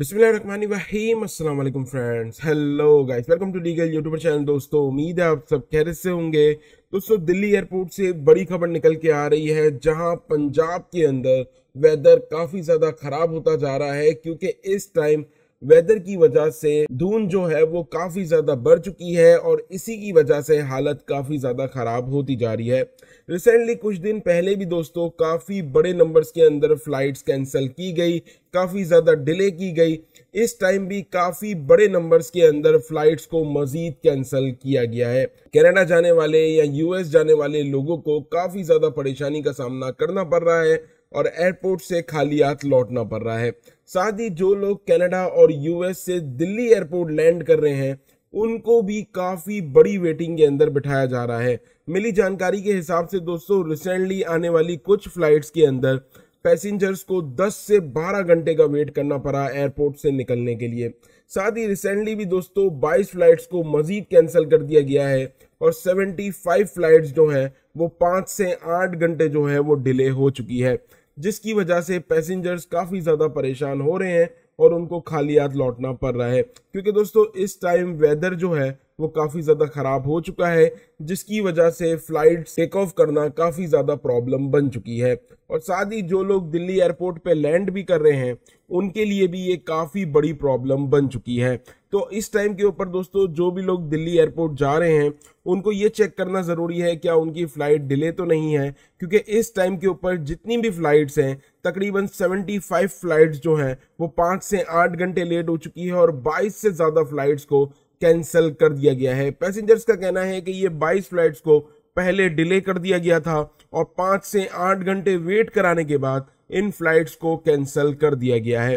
बिस्मिल्लाम friends hello guys welcome to legal YouTuber channel दोस्तों उम्मीद है आप सब खैर से होंगे दोस्तों दिल्ली एयरपोर्ट से बड़ी खबर निकल के आ रही है जहां पंजाब के अंदर वेदर काफ़ी ज़्यादा ख़राब होता जा रहा है क्योंकि इस टाइम वेदर की वजह से धुंध जो है वो काफ़ी ज़्यादा बढ़ चुकी है और इसी की वजह से हालत काफ़ी ज़्यादा ख़राब होती जा रही है रिसेंटली कुछ दिन पहले भी दोस्तों काफ़ी बड़े नंबर्स के अंदर फ़्लाइट्स कैंसिल की गई काफ़ी ज़्यादा डिले की गई इस टाइम भी काफ़ी बड़े नंबर्स के अंदर फ़्लाइट्स को मज़ीद कैंसिल किया गया है कनाडा जाने वाले या यूएस जाने वाले लोगों को काफ़ी ज़्यादा परेशानी का सामना करना पड़ रहा है और एयरपोर्ट से खाली हाथ लौटना पड़ रहा है साथ ही जो लोग कनाडा और यूएस से दिल्ली एयरपोर्ट लैंड कर रहे हैं उनको भी काफ़ी बड़ी वेटिंग के अंदर बिठाया जा रहा है मिली जानकारी के हिसाब से दोस्तों रिसेंटली आने वाली कुछ फ्लाइट्स के अंदर पैसेंजर्स को 10 से 12 घंटे का वेट करना पड़ा एयरपोर्ट से निकलने के लिए साथ ही रिसेंटली भी दोस्तों 22 फ्लाइट्स को मजीद कैंसिल कर दिया गया है और 75 फ्लाइट्स जो हैं वो 5 से 8 घंटे जो है वो डिले हो चुकी है जिसकी वजह से पैसेंजर्स काफ़ी ज़्यादा परेशान हो रहे हैं और उनको खाली हाथ लौटना पड़ रहा है क्योंकि दोस्तों इस टाइम वेदर जो है वो काफ़ी ज़्यादा ख़राब हो चुका है जिसकी वजह से फ्लाइट टेक ऑफ करना काफ़ी ज़्यादा प्रॉब्लम बन चुकी है और साथ ही जो लोग दिल्ली एयरपोर्ट पे लैंड भी कर रहे हैं उनके लिए भी ये काफ़ी बड़ी प्रॉब्लम बन चुकी है तो इस टाइम के ऊपर दोस्तों जो भी लोग दिल्ली एयरपोर्ट जा रहे हैं उनको ये चेक करना ज़रूरी है क्या उनकी फ़्लाइट डिले तो नहीं है क्योंकि इस टाइम के ऊपर जितनी भी फ़्लाइट्स हैं तकरीबन 75 फ़्लाइट्स जो हैं वो पाँच से आठ घंटे लेट हो चुकी है और बाईस से ज़्यादा फ़्लाइट्स को कैंसिल कर दिया गया है पैसेंजर्स का कहना है कि ये बाईस फ़्लाइट्स को पहले डिले कर दिया गया था और पाँच से आठ घंटे वेट कराने के बाद इन फ्लाइट्स को कैंसिल कर दिया गया है